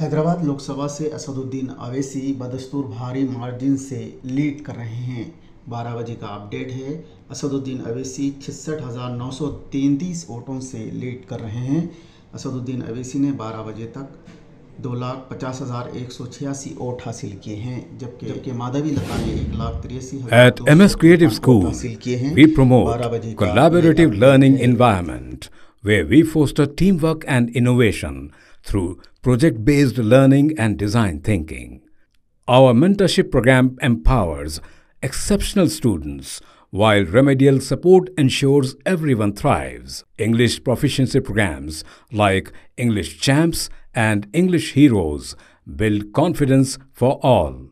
हैदराबाद लोकसभा से असदुद्दीन अवैसी बदस्तूर भारी मार्जिन से लीड कर रहे हैं बारह बजे का अपडेट है असदुद्दीन अवैसी छिसठ वोटों से लीड कर रहे हैं असदुद्दीन अवैसी ने बारह बजे तक दो लाख पचास हज़ार एक सौ छियासी वोट हासिल किए हैं जबकि जबकि माधवी लता ने एक लाख तिरसी at M S creative school हासिल किए हैं वी प्रमोट बारह बजे collaborative learning environment where we foster teamwork and innovation through project based learning, and design thinking. Our mentorship program empowers exceptional students, while remedial support ensures everyone thrives. English proficiency programs like English Champs and English Heroes build confidence for all.